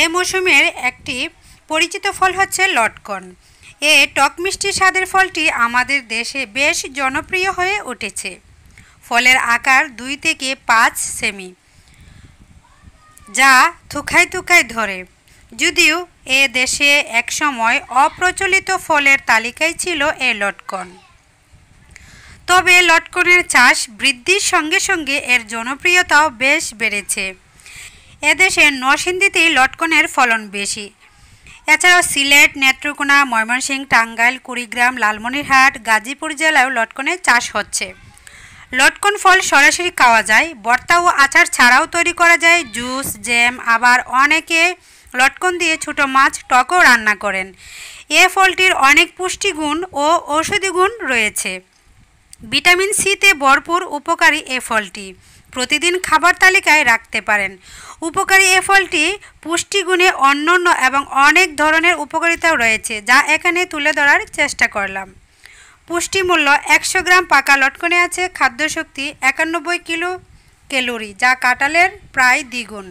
এ মৌসুমের একটি পরিচিত ফল হচ্ছে লটকন এ টক মিষ্টি স্বাদের ফলটি আমাদের দেশে বেশ জনপ্রিয় হয়ে উঠেছে ফলের আকার দুই থেকে পাঁচ সেমি যা থুকাই থুকায় ধরে যদিও এ দেশে একসময় অপ্রচলিত ফলের তালিকায় ছিল এ লটকন তবে লটকনের চাষ বৃদ্ধির সঙ্গে সঙ্গে এর জনপ্রিয়তাও বেশ বেড়েছে এদেশে নরসিন্দিতেই লটকনের ফলন বেশি এছাড়াও সিলেট নেত্রকোনা ময়মনসিংহ টাঙ্গাইল কুড়িগ্রাম লালমনিরহাট গাজীপুর জেলায়ও লটকনের চাষ হচ্ছে লটকন ফল সরাসরি খাওয়া যায় বর্তা ও আচার ছাড়াও তৈরি করা যায় জুস জ্যাম আবার অনেকে লটকন দিয়ে ছোট মাছ টকও রান্না করেন এ ফলটির অনেক পুষ্টিগুণ ও ঔষধিগুণ রয়েছে ভিটামিন সিতে ভরপুর উপকারী এ ফলটি প্রতিদিন খাবার তালিকায় রাখতে পারেন উপকারী এ ফলটি পুষ্টিগুণে অন্যান্য এবং অনেক ধরনের উপকারিতাও রয়েছে যা এখানে তুলে ধরার চেষ্টা করলাম পুষ্টিমূল্য একশো গ্রাম পাকা লটকনে আছে খাদ্যশক্তি একানব্বই কিলো ক্যালোরি যা কাটালের প্রায় দ্বিগুণ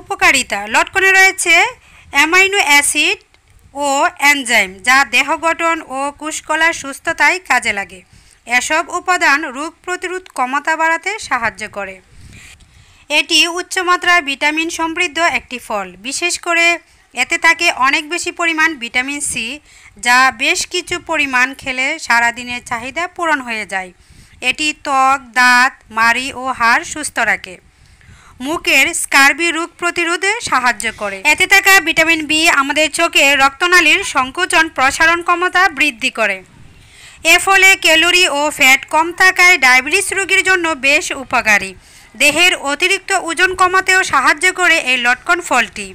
উপকারিতা লটকনে রয়েছে অ্যামাইনো অ্যাসিড ও অ্যানজাইম যা দেহ গঠন ও কুশকলার সুস্থতায় কাজে লাগে এসব উপাদান রোগ প্রতিরোধ ক্ষমতা বাড়াতে সাহায্য করে এটি উচ্চমাত্রায় ভিটামিন সমৃদ্ধ একটি ফল বিশেষ করে এতে থাকে অনেক বেশি পরিমাণ ভিটামিন সি যা বেশ কিছু পরিমাণ খেলে সারাদিনের চাহিদা পূরণ হয়ে যায় এটি ত্বক দাঁত মাড়ি ও হাড় সুস্থ রাখে মুখের স্কার্বি রোগ প্রতিরোধে সাহায্য করে এতে থাকা ভিটামিন বি আমাদের চোখে রক্তনালীর সংকোচন প্রসারণ ক্ষমতা বৃদ্ধি করে এ ফলে ক্যালোরি ও ফ্যাট কম থাকায় ডায়াবেটিস রোগীর জন্য বেশ উপকারী দেহের অতিরিক্ত ওজন কমাতেও সাহায্য করে এই লটকন ফলটি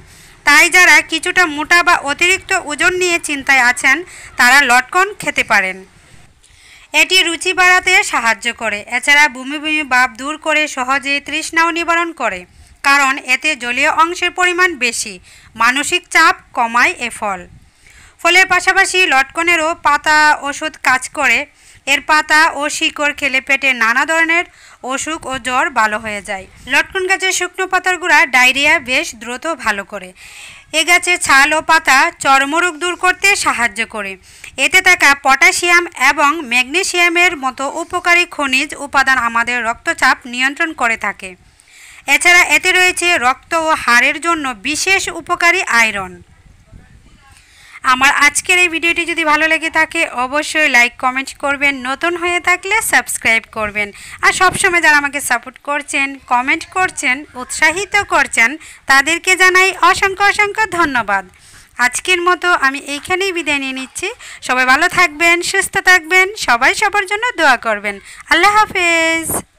তাই যারা কিছুটা মোটা বা অতিরিক্ত ওজন নিয়ে চিন্তায় আছেন তারা লটকন খেতে পারেন এটি রুচি বাড়াতে সাহায্য করে এছাড়া বমি বমি ভাব দূর করে সহজে তৃষ্ণাও নিবারণ করে কারণ এতে জলীয় অংশের পরিমাণ বেশি মানসিক চাপ কমায় এ ফল ফলের পাশাপাশি লটকনেরও পাতা ওষুধ কাজ করে এর পাতা ও শিকড় খেলে পেটে নানা ধরনের অসুখ ও জ্বর ভালো হয়ে যায় লটকন গাছের শুকনো পাতার গুঁড়া ডায়রিয়া বেশ দ্রুত ভালো করে এ গাছের ছাল ও পাতা চর্মরোগ দূর করতে সাহায্য করে এতে থাকা পটাশিয়াম এবং ম্যাগনেশিয়ামের মতো উপকারী খনিজ উপাদান আমাদের রক্তচাপ নিয়ন্ত্রণ করে থাকে এছাড়া এতে রয়েছে রক্ত ও হাড়ের জন্য বিশেষ উপকারী আয়রন আমার আজকের এই ভিডিওটি যদি ভালো লেগে থাকে অবশ্যই লাইক কমেন্ট করবেন নতুন হয়ে থাকলে সাবস্ক্রাইব করবেন আর সবসময় যারা আমাকে সাপোর্ট করছেন কমেন্ট করছেন উৎসাহিত করছেন তাদেরকে জানাই অসংখ্য অসংখ্য ধন্যবাদ আজকের মতো আমি এইখানেই বিদায় নিয়ে নিচ্ছি সবাই ভালো থাকবেন সুস্থ থাকবেন সবাই সবার জন্য দোয়া করবেন আল্লাহ হাফেজ